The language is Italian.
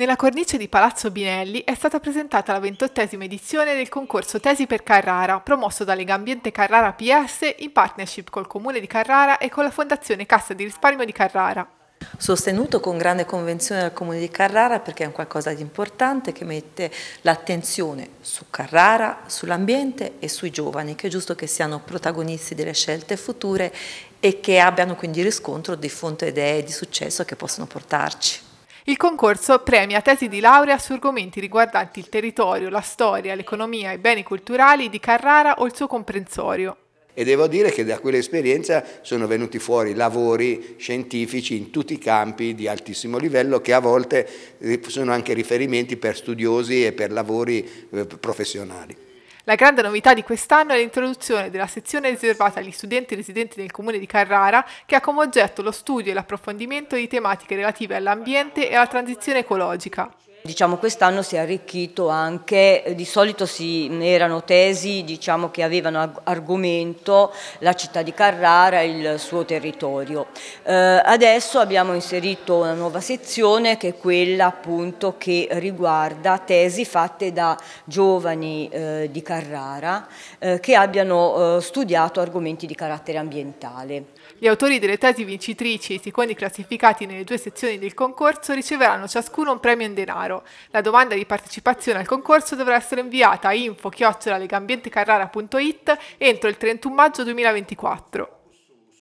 Nella cornice di Palazzo Binelli è stata presentata la ventottesima edizione del concorso Tesi per Carrara, promosso da Legambiente Carrara PS in partnership col Comune di Carrara e con la Fondazione Cassa di Risparmio di Carrara. Sostenuto con grande convenzione dal Comune di Carrara perché è un qualcosa di importante che mette l'attenzione su Carrara, sull'ambiente e sui giovani, che è giusto che siano protagonisti delle scelte future e che abbiano quindi riscontro di fonte idee di successo che possono portarci. Il concorso premia tesi di laurea su argomenti riguardanti il territorio, la storia, l'economia e i beni culturali di Carrara o il suo comprensorio. E devo dire che da quell'esperienza sono venuti fuori lavori scientifici in tutti i campi di altissimo livello che a volte eh, sono anche riferimenti per studiosi e per lavori eh, professionali. La grande novità di quest'anno è l'introduzione della sezione riservata agli studenti residenti nel comune di Carrara, che ha come oggetto lo studio e l'approfondimento di tematiche relative all'ambiente e alla transizione ecologica. Diciamo quest'anno si è arricchito anche, eh, di solito si, erano tesi diciamo, che avevano argomento la città di Carrara e il suo territorio. Eh, adesso abbiamo inserito una nuova sezione che è quella appunto che riguarda tesi fatte da giovani eh, di Carrara eh, che abbiano eh, studiato argomenti di carattere ambientale. Gli autori delle tesi vincitrici e i secondi classificati nelle due sezioni del concorso riceveranno ciascuno un premio in denaro denaro. La domanda di partecipazione al concorso dovrà essere inviata a info entro il 31 maggio 2024.